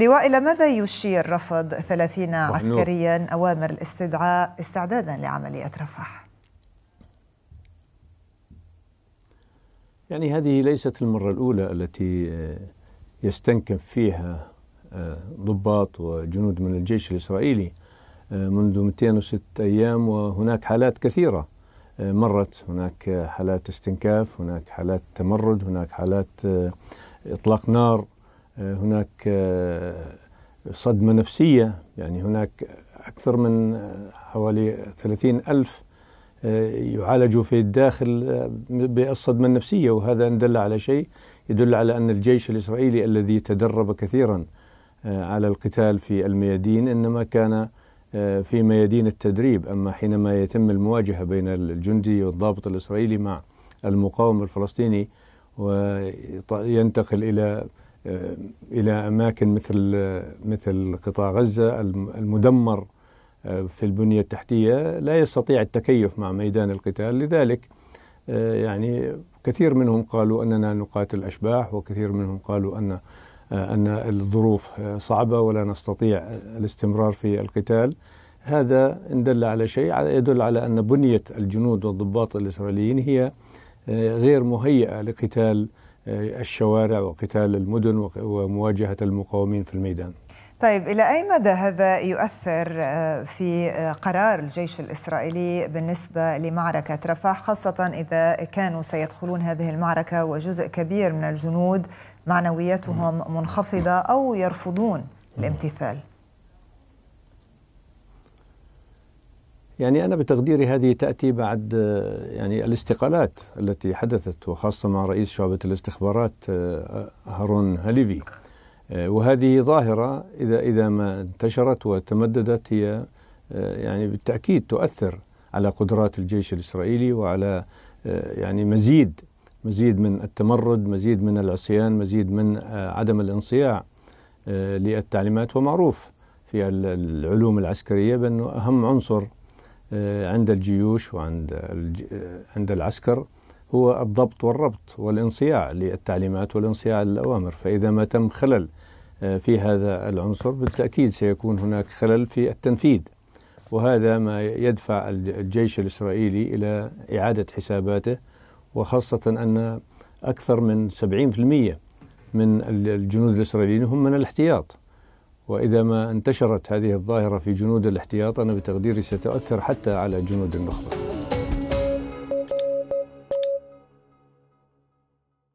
لواء إلى ماذا يشير رفض 30 عسكريا أوامر الاستدعاء استعدادا لعملية رفح؟ يعني هذه ليست المرة الأولى التي آه، يستنكف فيها آه، ضباط وجنود من الجيش الإسرائيلي آه، منذ 206 أيام وهناك حالات كثيرة مرت هناك حالات استنكاف هناك حالات تمرد هناك حالات إطلاق نار آه، هناك آه، صدمة نفسية يعني هناك أكثر من آه، حوالي 30 ألف يعالجوا في الداخل بالصدمة النفسية وهذا إن دل على شيء يدل على أن الجيش الإسرائيلي الذي تدرب كثيرا على القتال في الميادين إنما كان في ميادين التدريب أما حينما يتم المواجهة بين الجندي والضابط الإسرائيلي مع المقاوم الفلسطيني وينتقل إلى آه، الى اماكن مثل آه، مثل قطاع غزه المدمر آه، في البنيه التحتيه لا يستطيع التكيف مع ميدان القتال لذلك يعني كثير منهم قالوا اننا نقاتل اشباح وكثير منهم قالوا ان ان الظروف صعبه ولا نستطيع الاستمرار في القتال هذا ان دل على شيء يدل على ان بنيه الجنود والضباط الاسرائيليين هي غير مهيئه لقتال الشوارع وقتال المدن ومواجهة المقاومين في الميدان طيب إلى أي مدى هذا يؤثر آه، في آه، قرار الجيش الإسرائيلي بالنسبة لمعركة رفح خاصة إذا كانوا سيدخلون هذه المعركة وجزء كبير من الجنود معنوياتهم منخفضة أو يرفضون الامتثال يعني أنا بتقديري هذه تأتي بعد يعني الاستقالات التي حدثت وخاصة مع رئيس شعبة الاستخبارات آه، هارون هليفي آه، وهذه ظاهرة إذا إذا ما انتشرت وتمددت هي آه، يعني بالتأكيد تؤثر على قدرات الجيش الإسرائيلي وعلى يعني مزيد مزيد من التمرد مزيد من العصيان مزيد من عدم الانصياع للتعليمات ومعروف في العلوم العسكرية بأنه أهم عنصر آه، عند الجيوش وعند آه، عند العسكر هو الضبط والربط والانصياع للتعليمات والانصياع للأوامر فإذا ما تم خلل آه، في هذا العنصر بالتأكيد سيكون هناك خلل في التنفيذ وهذا ما يدفع الجيش الإسرائيلي إلى إعادة حساباته وخاصة أن أكثر من 70% من الجنود الإسرائيليين هم من الاحتياط وإذا ما انتشرت هذه الظاهرة في جنود الاحتياط أنا بتقديري ستؤثر حتى على جنود النخبة